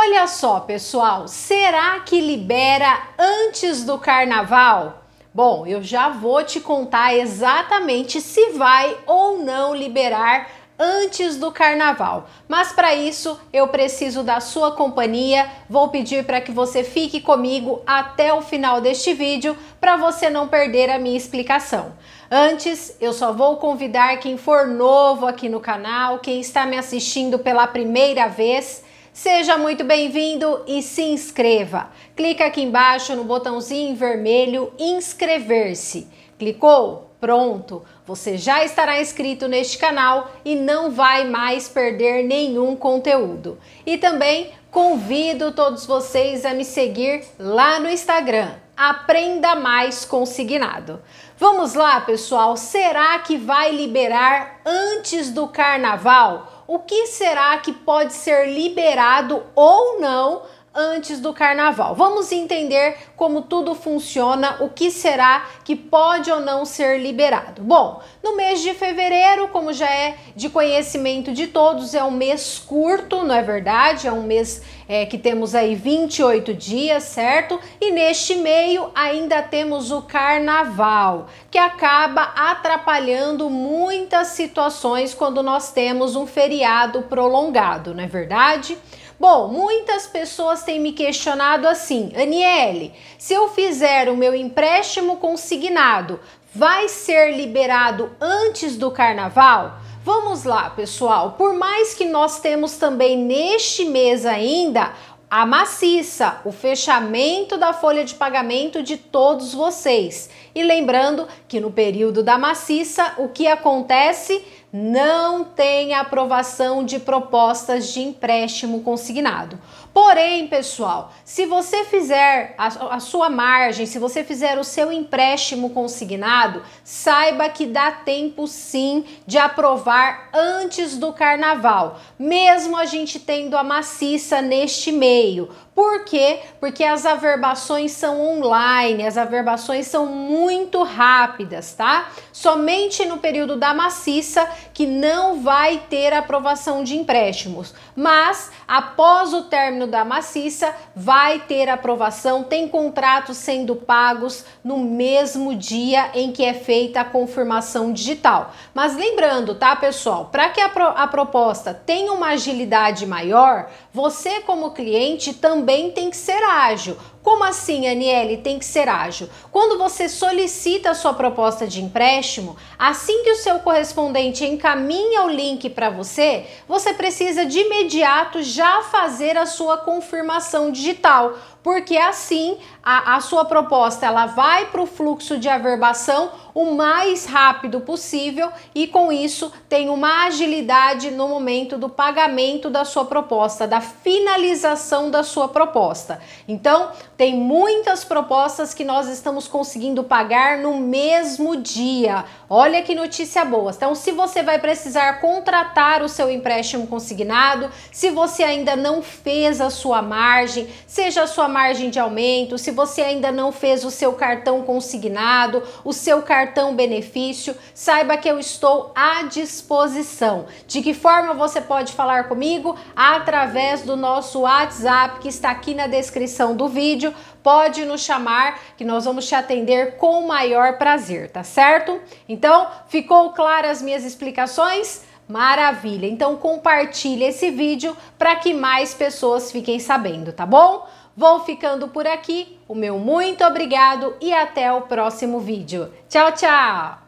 Olha só, pessoal, será que libera antes do carnaval? Bom, eu já vou te contar exatamente se vai ou não liberar antes do carnaval. Mas para isso eu preciso da sua companhia. Vou pedir para que você fique comigo até o final deste vídeo para você não perder a minha explicação. Antes, eu só vou convidar quem for novo aqui no canal, quem está me assistindo pela primeira vez, Seja muito bem-vindo e se inscreva. Clica aqui embaixo no botãozinho vermelho inscrever-se. Clicou? Pronto! Você já estará inscrito neste canal e não vai mais perder nenhum conteúdo. E também convido todos vocês a me seguir lá no Instagram. Aprenda mais consignado. Vamos lá, pessoal. Será que vai liberar antes do carnaval? o que será que pode ser liberado ou não antes do carnaval. Vamos entender como tudo funciona, o que será que pode ou não ser liberado. Bom, no mês de fevereiro, como já é de conhecimento de todos, é um mês curto, não é verdade? É um mês é, que temos aí 28 dias, certo? E neste meio ainda temos o carnaval, que acaba atrapalhando muitas situações quando nós temos um feriado prolongado, não é verdade? Bom, muitas pessoas têm me questionado assim, Aniele, se eu fizer o meu empréstimo consignado, vai ser liberado antes do carnaval? Vamos lá, pessoal. Por mais que nós temos também neste mês ainda a maciça, o fechamento da folha de pagamento de todos vocês. E lembrando que no período da maciça, o que acontece? não tem aprovação de propostas de empréstimo consignado. Porém, pessoal, se você fizer a, a, sua margem, se você fizer o seu empréstimo consignado, saiba que dá tempo sim de aprovar antes do carnaval, mesmo a gente tendo a maciça neste meio. Por quê? Porque as averbações são online, as averbações são muito rápidas, tá? Somente no período da maciça que não vai ter aprovação de empréstimos, mas após o término da maciça vai ter aprovação, tem contratos sendo pagos no mesmo dia em que é feita a confirmação digital. Mas lembrando, tá, pessoal, para que a, pro a proposta tenha uma agilidade maior, você como cliente também também tem que ser ágil. Como assim, Aniele? Tem que ser ágil. Quando você solicita a sua proposta de empréstimo, assim que o seu correspondente encaminha o link para você, você precisa de imediato já fazer a sua confirmação digital, porque assim a, a sua proposta ela vai para o fluxo de averbação o mais rápido possível e com isso tem uma agilidade no momento do pagamento da sua proposta, da finalização da sua proposta. Então, tem muitas propostas que nós estamos conseguindo pagar no mesmo dia. Olha que notícia boa. Então, se você vai precisar contratar o seu empréstimo consignado, se você ainda não fez a sua margem, seja a sua margem de aumento, se você ainda não fez o seu cartão consignado, o seu cartão benefício, saiba que eu estou à disposição. De que forma você pode falar comigo? Através do nosso WhatsApp que está aqui na descrição do vídeo vídeo, pode nos chamar que nós vamos te atender com o maior prazer, tá certo? Então, ficou claro as minhas explicações? Maravilha! Então compartilhe esse vídeo para que mais pessoas fiquem sabendo, tá bom? Vou ficando por aqui. O meu muito obrigado e até o próximo vídeo. Tchau, tchau!